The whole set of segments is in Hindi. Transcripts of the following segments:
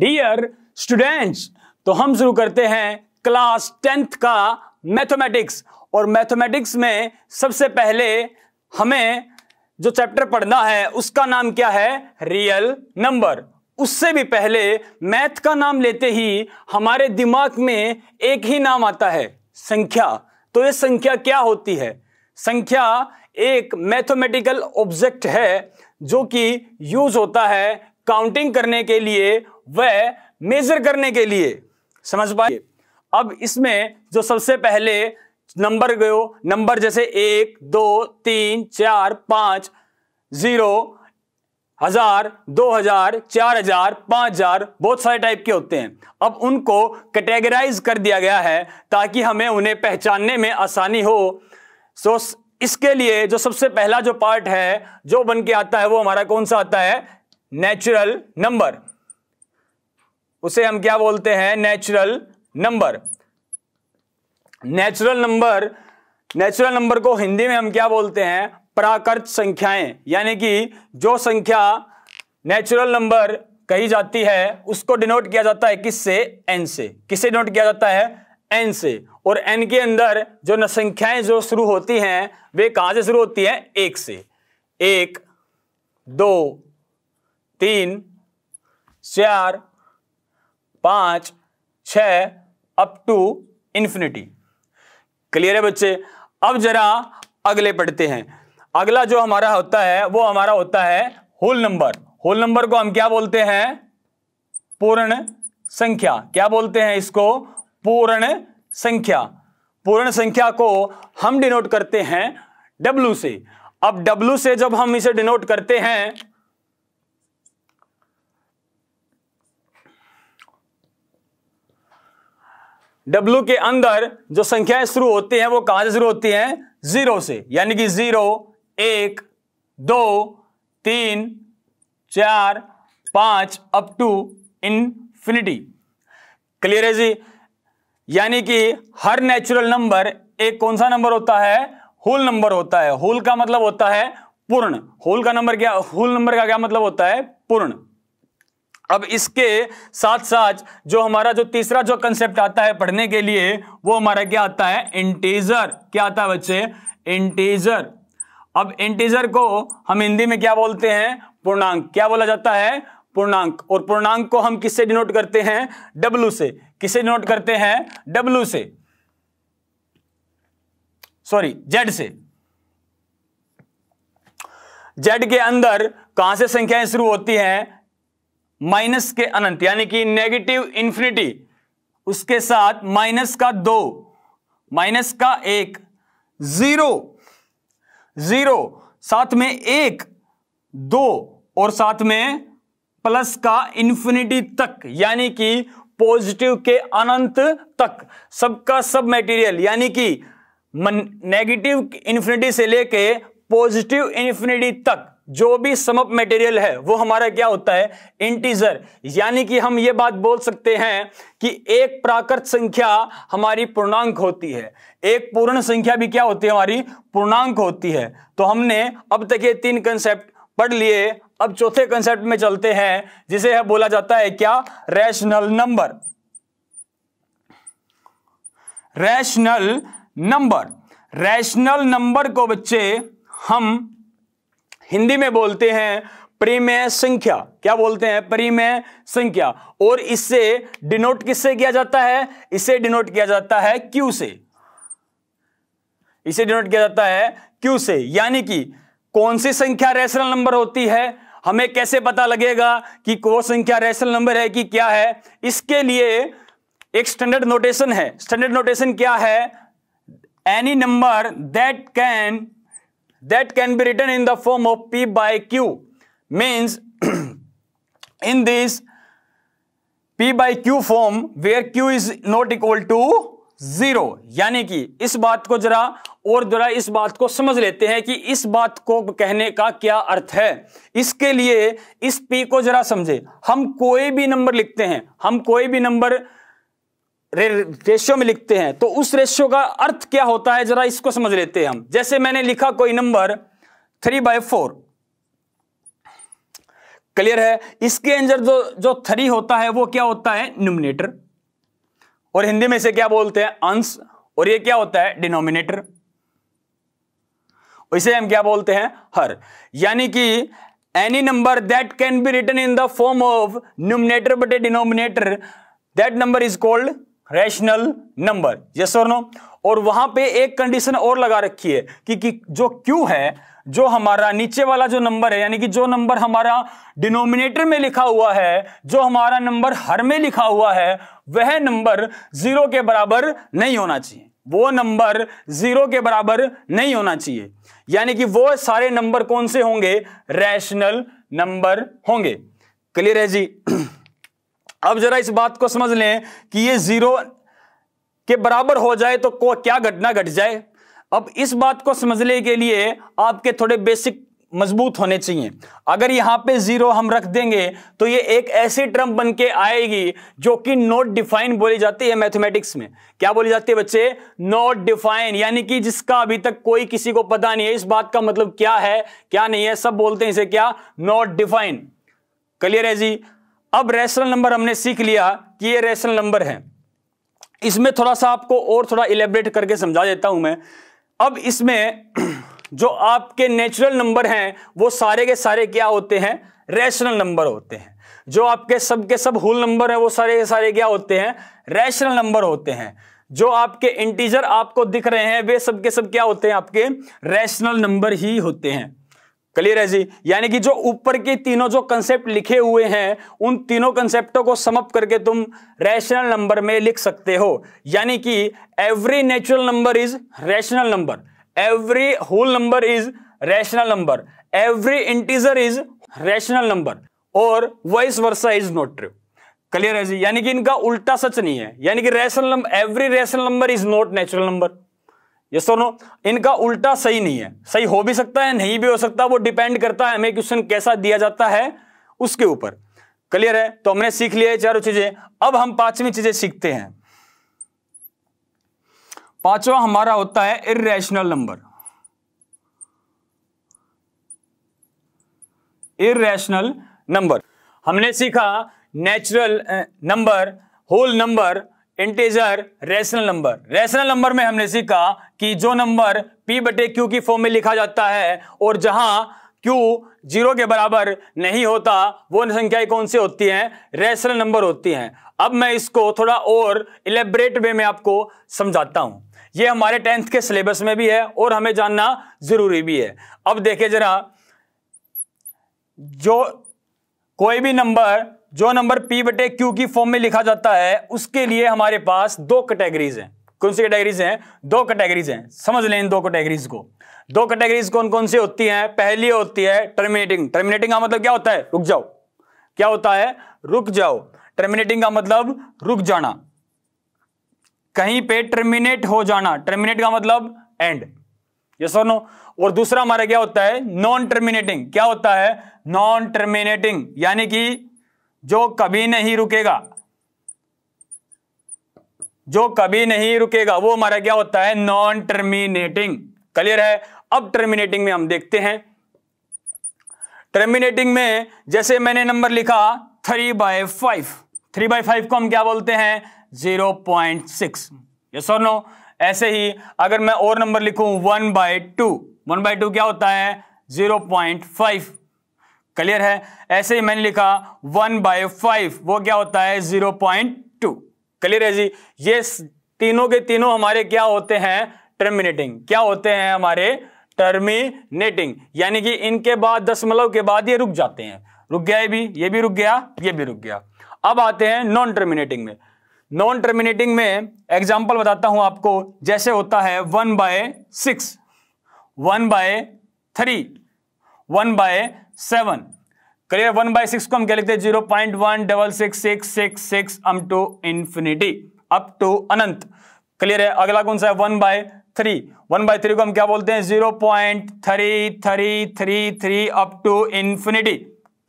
डियर स्टूडेंट्स तो हम शुरू करते हैं क्लास टेंथ का मैथमेटिक्स और मैथमेटिक्स में सबसे पहले हमें जो चैप्टर पढ़ना है उसका नाम क्या है रियल नंबर उससे भी पहले मैथ का नाम लेते ही हमारे दिमाग में एक ही नाम आता है संख्या तो ये संख्या क्या होती है संख्या एक मैथमेटिकल ऑब्जेक्ट है जो कि यूज होता है काउंटिंग करने के लिए वह मेजर करने के लिए समझ पाए अब इसमें जो सबसे पहले नंबर गयो नंबर जैसे एक दो तीन चार पांच जीरो हजार दो हजार चार हजार पांच हजार बहुत सारे टाइप के होते हैं अब उनको कैटेगराइज कर दिया गया है ताकि हमें उन्हें पहचानने में आसानी हो सो इसके लिए जो सबसे पहला जो पार्ट है जो बन के आता है वो हमारा कौन सा आता है नेचुरल नंबर उसे हम क्या बोलते हैं natural number natural number natural number को हिंदी में हम क्या बोलते हैं प्राकृत संख्याएं यानी कि जो संख्या नेचुरल नंबर कही जाती है उसको डिनोट किया जाता है किससे एन से किसे डिनोट किया जाता है एन से और एन के अंदर जो संख्याएं जो शुरू होती हैं वे कहा से शुरू होती हैं एक से एक दो तीन चार पाँच छ अप टू इन्फिनिटी क्लियर है बच्चे अब जरा अगले पढ़ते हैं अगला जो हमारा होता है वो हमारा होता है होल नंबर होल नंबर को हम क्या बोलते हैं पूर्ण संख्या क्या बोलते हैं इसको पूर्ण संख्या पूर्ण संख्या को हम डिनोट करते हैं डब्लू से अब डब्लू से जब हम इसे डिनोट करते हैं डब्ल्यू के अंदर जो संख्याएं शुरू होती हैं वो कहां से शुरू होती हैं जीरो से यानी कि जीरो एक दो तीन चार पांच अप टू इनफिनिटी क्लियर है जी यानी कि हर नेचुरल नंबर एक कौन सा नंबर होता है होल नंबर होता है होल का मतलब होता है पूर्ण होल का नंबर क्या होल नंबर का क्या मतलब होता है पूर्ण अब इसके साथ साथ जो हमारा जो तीसरा जो कंसेप्ट आता है पढ़ने के लिए वो हमारा क्या आता है इंटीजर क्या आता है बच्चे इंटीजर अब इंटीजर को हम हिंदी में क्या बोलते हैं पूर्णांक क्या बोला जाता है पूर्णांक और पूर्णांक को हम किससे डिनोट करते हैं डब्लू से किससे डिनोट करते हैं डब्लू से सॉरी जेड से जेड के अंदर कहां से संख्याएं शुरू होती हैं माइनस के अनंत यानी कि नेगेटिव इन्फिनिटी उसके साथ माइनस का दो माइनस का एक जीरो जीरो साथ में एक दो और साथ में प्लस का इन्फिनिटी तक यानी कि पॉजिटिव के अनंत तक सबका सब मटेरियल यानी कि नेगेटिव इन्फिनिटी से लेके पॉजिटिव इन्फिनिटी तक जो भी समअप मटेरियल है वो हमारा क्या होता है इंटीजर यानी कि हम ये बात बोल सकते हैं कि एक प्राकृत संख्या हमारी पूर्णांक होती है एक पूर्ण संख्या भी क्या होती है हमारी पूर्णांक होती है तो हमने अब तक ये तीन कंसेप्ट पढ़ लिए अब चौथे कंसेप्ट में चलते हैं जिसे है बोला जाता है क्या rational number rational number rational number को बच्चे हम हिंदी में बोलते हैं परिमेय संख्या क्या बोलते हैं परिमेय संख्या और इससे डिनोट किससे किया जाता है इसे डिनोट किया जाता है क्यू से इसे डिनोट किया जाता है क्यू से यानी कि कौन सी संख्या रेशनल नंबर होती है हमें कैसे पता लगेगा कि वो संख्या रेशनल नंबर है कि क्या है इसके लिए एक स्टैंडर्ड नोटेशन है स्टैंडर्ड नोटेशन क्या है any number that can that can be written in the form of P by Q means in this P by Q form where Q is not equal to zero यानी कि इस बात को जरा और जरा इस बात को समझ लेते हैं कि इस बात को कहने का क्या अर्थ है इसके लिए इस पी को जरा समझे हम कोई भी नंबर लिखते हैं हम कोई भी नंबर रे, रेशियो में लिखते हैं तो उस रेशियो का अर्थ क्या होता है जरा इसको समझ लेते हैं हम जैसे मैंने लिखा कोई number three by four clear है इसके अंदर जो जो थ्री होता है वो क्या होता है न्यूमिनेटर और हिंदी में से क्या बोलते हैं अंश और ये क्या होता है डिनोमिनेटर इसे हम क्या बोलते हैं हर यानी कि any number that can be written in the form of numerator but a denominator that number is called rational number yes और नो और वहां पे एक कंडीशन और लगा रखी है कि, कि जो क्यू है जो हमारा नीचे वाला जो नंबर है यानी कि जो नंबर हमारा डिनोमिनेटर में लिखा हुआ है जो हमारा नंबर हर में लिखा हुआ है वह नंबर जीरो के बराबर नहीं होना चाहिए वो नंबर जीरो के बराबर नहीं होना चाहिए यानी कि वो सारे नंबर कौन से होंगे रैशनल नंबर होंगे क्लियर है जी अब जरा इस बात को समझ लें कि ये जीरो के बराबर हो जाए तो को क्या घटना घट गट जाए अब इस बात को समझने के लिए आपके थोड़े बेसिक मजबूत होने चाहिए अगर यहां पे जीरो हम रख देंगे तो ये एक ऐसी ट्रम बन के आएगी जो कि नॉट डिफाइन बोली जाती है मैथमेटिक्स में क्या बोली जाती है बच्चे नॉट डिफाइन यानी कि जिसका अभी तक कोई किसी को पता नहीं है इस बात का मतलब क्या है क्या नहीं है सब बोलते हैं इसे क्या नॉट डिफाइन क्लियर है जी अब रेशनल नंबर हमने सीख लिया कि ये रेशनल नंबर है इसमें थोड़ा सा आपको और थोड़ा इलेबरेट करके समझा देता हूं मैं अब इसमें जो आपके नेचुरल नंबर हैं वो सारे के सारे क्या होते हैं रेशनल नंबर होते हैं जो आपके सब के सब होल नंबर हैं वो सारे के सारे क्या होते हैं रेशनल नंबर होते हैं जो आपके इंटीजर आपको दिख रहे हैं वे सब के सब क्या होते हैं आपके रेशनल नंबर ही होते हैं क्लियर है जी यानी कि जो ऊपर के तीनों जो कंसेप्ट लिखे हुए हैं उन तीनों कंसेप्टों को समअप करके तुम रैशनल नंबर में लिख सकते हो यानी कि every natural number is rational number every whole number is rational number every integer is rational number और vice versa is not true clear है जी यानी कि इनका उल्टा सच नहीं है यानी कि rational every rational number is not natural number ये सुनो इनका उल्टा सही नहीं है सही हो भी सकता है नहीं भी हो सकता वो डिपेंड करता है हमें क्वेश्चन कैसा दिया जाता है उसके ऊपर क्लियर है तो हमने सीख लिया चारों चीजें अब हम पांचवी चीजें सीखते हैं पांचवा हमारा होता है इरेशनल नंबर इरेशनल नंबर हमने सीखा natural number whole number integer rational number rational number में हमने सीखा कि जो नंबर p बटे क्यू की फॉर्म में लिखा जाता है और जहां q जीरो के बराबर नहीं होता वो संख्याएं कौन सी होती हैं रेशनल नंबर होती हैं अब मैं इसको थोड़ा और इलेबरेट वे में आपको समझाता हूं ये हमारे टेंथ के सिलेबस में भी है और हमें जानना जरूरी भी है अब देखे जरा जो कोई भी नंबर जो नंबर पी बटे क्यू की फॉर्म में लिखा जाता है उसके लिए हमारे पास दो कैटेगरीज हैं कौन सी कैटेगरीज हैं दो कैटेगरीज हैं समझ लें इन दो कैटेगरीज को दो कैटेगरीज कौन कौन सी होती हैं पहली होती है टर्मिनेटिंग टर्मिनेटिंग का मतलब क्या होता है रुक जाओ क्या होता है रुक जाओ टर्मिनेटिंग का मतलब रुक जाना कहीं पे टर्मिनेट हो जाना टर्मिनेट का मतलब एंड ये सो नो और दूसरा हमारा क्या होता है नॉन टर्मिनेटिंग क्या होता है नॉन टर्मिनेटिंग यानी कि जो कभी नहीं रुकेगा जो कभी नहीं रुकेगा वो हमारा क्या होता है नॉन टर्मिनेटिंग क्लियर है अब टर्मिनेटिंग में हम देखते हैं टर्मिनेटिंग में जैसे मैंने नंबर लिखा three by five three by five को हम क्या बोलते हैं जीरो पॉइंट सिक्स ये और नो ऐसे ही अगर मैं और नंबर लिखू one by two one by two क्या होता है जीरो पॉइंट फाइव क्लियर है ऐसे ही मैंने लिखा वन बाय फाइव वो क्या होता है जीरो पॉइंट क्लियर है जी ये तीनों के तीनों हमारे क्या होते हैं टर्मिनेटिंग क्या होते हैं हमारे टर्मिनेटिंग यानी कि इनके बाद दशमलव के बाद ये रुक जाते हैं रुक गया ये भी ये भी रुक गया ये भी रुक गया अब आते हैं नॉन टर्मिनेटिंग में नॉन टर्मिनेटिंग में एग्जाम्पल बताता हूं आपको जैसे होता है one by six one by three one by seven करिए वन बाई सिक्स को हम क्या लिखते हैं zero point one double six six six six to infinity up to अनंत क्लियर है अगला कौन सा है one by three one by three को हम क्या बोलते हैं zero point three three three three up to infinity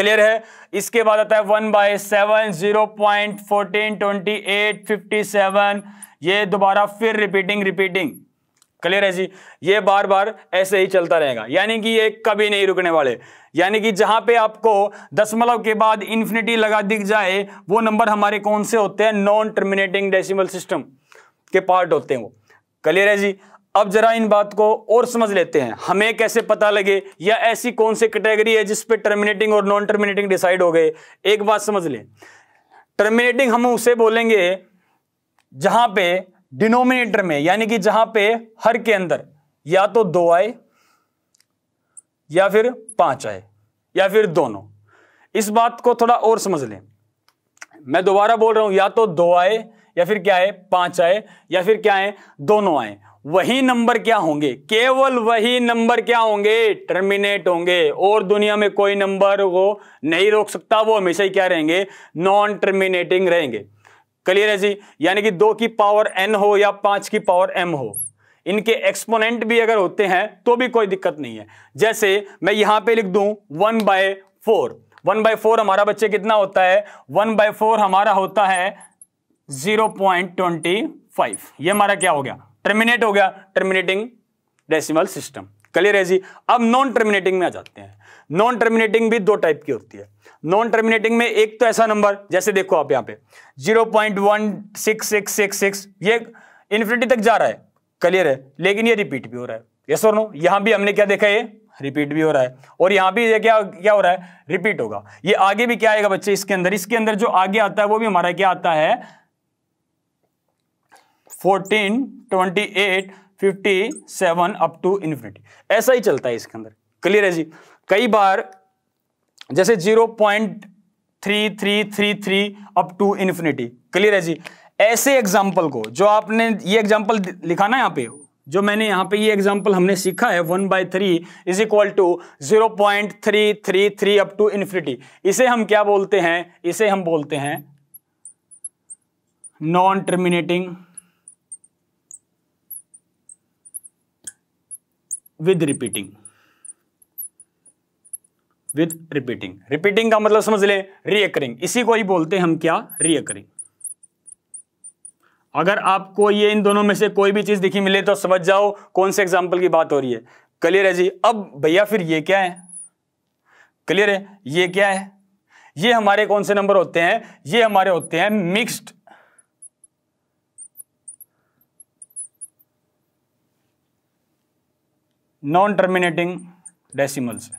clear है इसके बाद आता है one by seven zero point fourteen twenty eight fifty seven ये दोबारा फिर रिपीटिंग रिपीटिंग क्लियर है जी ये बार बार ऐसे ही चलता रहेगा यानी कि ये कभी नहीं रुकने वाले यानी कि जहां पे आपको दशमलव के बाद इन्फिनिटी लगा दिख जाए वो नंबर हमारे कौन से होते हैं नॉन टर्मिनेटिंग डेसिमल सिस्टम के पार्ट होते हैं वो क्लियर है जी अब जरा इन बात को और समझ लेते हैं हमें कैसे पता लगे या ऐसी कौन सी कैटेगरी है जिसपे टर्मिनेटिंग और नॉन टर्मिनेटिंग डिसाइड हो गए एक बात समझ ले टर्मिनेटिंग हम उसे बोलेंगे जहां पे डिनोमिनेटर में यानी कि जहां पे हर के अंदर या तो दो आए या फिर पांच आए या फिर दोनों इस बात को थोड़ा और समझ लें मैं दोबारा बोल रहा हूं या तो दो आए या फिर क्या है पांच आए या फिर क्या है दोनों आए वही नंबर क्या होंगे केवल वही नंबर क्या होंगे टर्मिनेट होंगे और दुनिया में कोई नंबर वो नहीं रोक सकता वो हमेशा ही क्या रहेंगे नॉन टर्मिनेटिंग रहेंगे क्लियर है जी यानी कि दो की पावर एन हो या पांच की पावर एम हो इनके एक्सपोनेंट भी अगर होते हैं तो भी कोई दिक्कत नहीं है जैसे मैं यहां पे लिख दूं one by four one by four हमारा बच्चे कितना होता है वन बाय फोर हमारा होता है जीरो पॉइंट ट्वेंटी फाइव यह हमारा क्या हो गया टर्मिनेट हो गया टर्मिनेटिंग डेसिमल सिस्टम क्लियर है जी अब नॉन टर्मिनेटिंग में आ जाते हैं नॉन टर्मिनेटिंग भी दो टाइप की होती है नॉन टर्मिनेटिंग में एक तो ऐसा नंबर जैसे देखो आप यहां पे 0.16666 ये इन्फिनिटी तक जा रहा है क्लियर है लेकिन ये रिपीट भी हो रहा है यस और नो यहां भी हमने क्या देखा ये रिपीट भी हो रहा है और यहां भी ये क्या क्या हो रहा है रिपीट होगा ये आगे भी क्या आएगा बच्चे इसके अंदर इसके अंदर जो आगे आता है वो भी हमारा क्या आता है fourteen twenty eight fifty seven up to infinity ऐसा ही चलता है इसके अंदर क्लियर है जी कई बार जैसे zero point three three three three up to infinity clear है जी ऐसे एग्जाम्पल को जो आपने ये एग्जाम्पल लिखा ना यहाँ पे जो मैंने यहाँ पे ये एग्जाम्पल हमने सीखा है one by three is equal to zero point three three three up to infinity इसे हम क्या बोलते हैं इसे हम बोलते हैं non terminating with repeating with repeating repeating का मतलब समझ ले रियकरिंग इसी को ही बोलते हैं हम क्या रियकरिंग अगर आपको ये इन दोनों में से कोई भी चीज दिखी मिले तो समझ जाओ कौन से एग्जाम्पल की बात हो रही है क्लियर है जी अब भैया फिर ये क्या है क्लियर है ये क्या है ये हमारे कौन से नंबर होते हैं ये हमारे होते हैं मिक्स्ड नॉन टर्मिनेटिंग डेसिमल्स से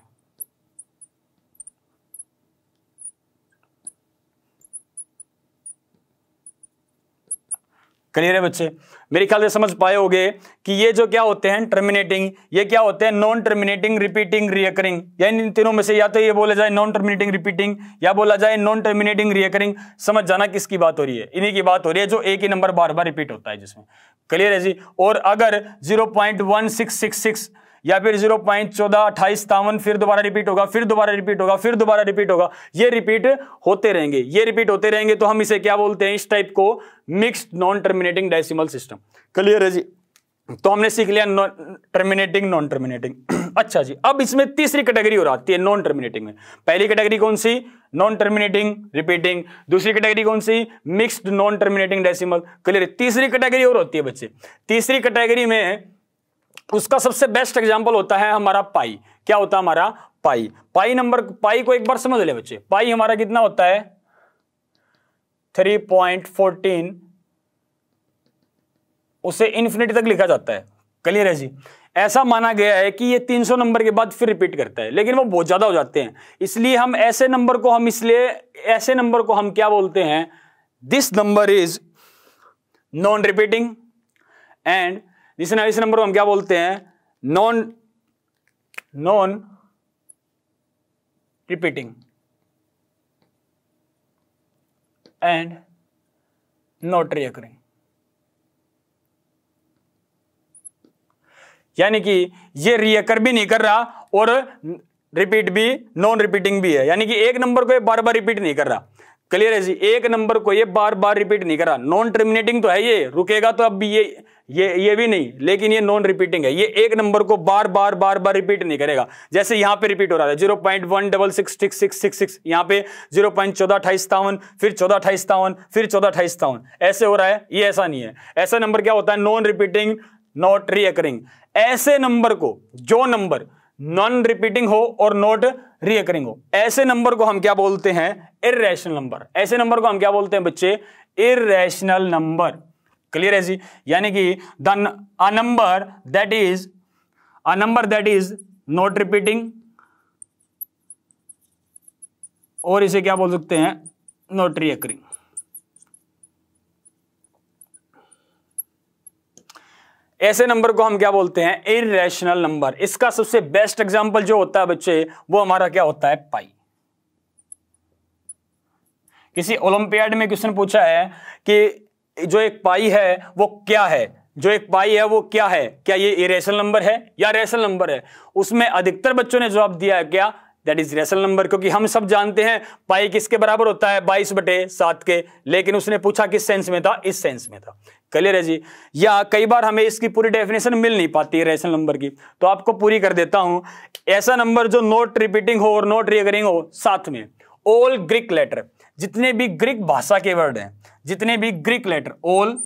क्लियर है बच्चे मेरे ख्याल से समझ पाए होगे कि ये जो क्या होते हैं टर्मिनेटिंग ये क्या होते हैं नॉन टर्मिनेटिंग रिपीटिंग रियकरिंग या इन तीनों में से या तो ये बोला जाए नॉन टर्मिनेटिंग रिपीटिंग या बोला जाए नॉन टर्मिनेटिंग रियकरिंग समझ जाना किसकी बात हो रही है इन्हीं की बात हो रही है जो एक ही नंबर बार बार रिपीट होता है जिसमें क्लियर है जी और अगर zero point one six six six या फिर जीरो पॉइंट चौदह अट्ठाईस तावन फिर दोबारा रिपीट होगा फिर दोबारा रिपीट होगा फिर दोबारा रिपीट होगा ये रिपीट होते रहेंगे ये रिपीट होते रहेंगे तो हम इसे क्या बोलते हैं इस टाइप को mixed non terminating decimal system clear है जी तो हमने सीख लिया टर्मिनेटिंग नॉन टर्मिनेटिंग अच्छा जी अब इसमें तीसरी कैटेगरी हो आती है नॉन टर्मिनेटिंग में पहली कैटेगरी कौन सी नॉन टर्मिनेटिंग रिपीटिंग दूसरी कैटेगरी कौन सी mixed non terminating decimal clear तीसरी कैटेगरी और होती है बच्चे तीसरी कैटेगरी में उसका सबसे बेस्ट एग्जाम्पल होता है हमारा पाई क्या होता है हमारा पाई पाई नंबर पाई को एक बार समझ ले बच्चे पाई हमारा कितना होता है थ्री पॉइंट फोर्टीन उसे इन्फिनिटी तक लिखा जाता है क्लियर है जी ऐसा माना गया है कि ये 300 नंबर के बाद फिर रिपीट करता है लेकिन वो बहुत ज़्यादा हो जाते हैं इसलिए हम ऐसे नंबर को हम इसलिए ऐसे नंबर को हम क्या बोलते हैं this number is non repeating and जिसने इस नंबर को हम क्या बोलते हैं non non repeating and not recurring यानी कि ये रियकर भी नहीं कर रहा और रिपीट भी नॉन रिपीटिंग भी है यानी कि एक नंबर को बार बार रिपीट नहीं कर रहा क्लियर है जी एक नंबर को ये बार बार रिपीट नहीं करा नॉन टर्मिनेटिंग तो है ये रुकेगा तो अब ये ये ये भी नहीं लेकिन ये नॉन रिपीटिंग है ये एक नंबर को बार बार बार बार रिपीट नहीं करेगा जैसे यहां पे रिपीट हो रहा है zero point one double six six six six six यहाँ पे जीरो पॉइंट चौदह अठाईस तावन फिर चौदह अठाईस तावन फिर चौदह अठाईस तावन ऐसे हो रहा है ये ऐसा नहीं है ऐसा नंबर क्या होता है नॉन रिपीटिंग नॉट रीअकरिंग ऐसे नंबर को जो नंबर नॉन रिपीटिंग हो और नॉट रियकरिंग हो ऐसे नंबर को हम क्या बोलते हैं इेशनल नंबर ऐसे नंबर को हम क्या बोलते हैं बच्चे इेशनल नंबर क्लियर है जी यानी कि the number that is a number that is not repeating और इसे क्या बोल सकते हैं नॉट रियकरिंग ऐसे नंबर को हम क्या बोलते हैं इरेशनल नंबर इसका सबसे बेस्ट एग्जाम्पल जो होता है बच्चे वो हमारा क्या होता है पाई किसी ओलंपियाड में क्वेश्चन पूछा है कि जो एक पाई है वो क्या है जो एक पाई है वो क्या है क्या ये इरेशनल नंबर है या रेशनल नंबर है उसमें अधिकतर बच्चों ने जवाब दिया है क्या दैट इज रेसल नंबर क्योंकि हम सब जानते हैं पाई किसके बराबर होता है बाईस बटे सात के लेकिन उसने पूछा किस सेंस में था इस सेंस में था क्लियर है जी या कई बार हमें इसकी पूरी डेफिनेशन मिल नहीं पाती है रेशनल नंबर की तो आपको पूरी कर देता हूं ऐसा नंबर जो नोट रिपीटिंग हो और नोट रिगरिंग हो साथ में ओल ग्रीक लेटर जितने भी ग्रीक भाषा के वर्ड हैं जितने भी Greek letter all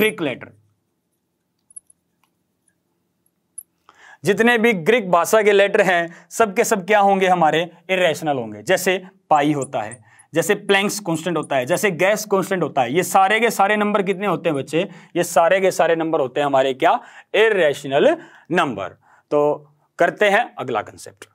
Greek letter जितने भी ग्रीक भाषा के लेटर हैं सब के सब क्या होंगे हमारे इरेशनल होंगे जैसे पाई होता है जैसे प्लैंक्स कांस्टेंट होता है जैसे गैस कांस्टेंट होता है ये सारे के सारे नंबर कितने होते हैं बच्चे ये सारे के सारे नंबर होते हैं हमारे क्या इरेशनल नंबर तो करते हैं अगला कंसेप्ट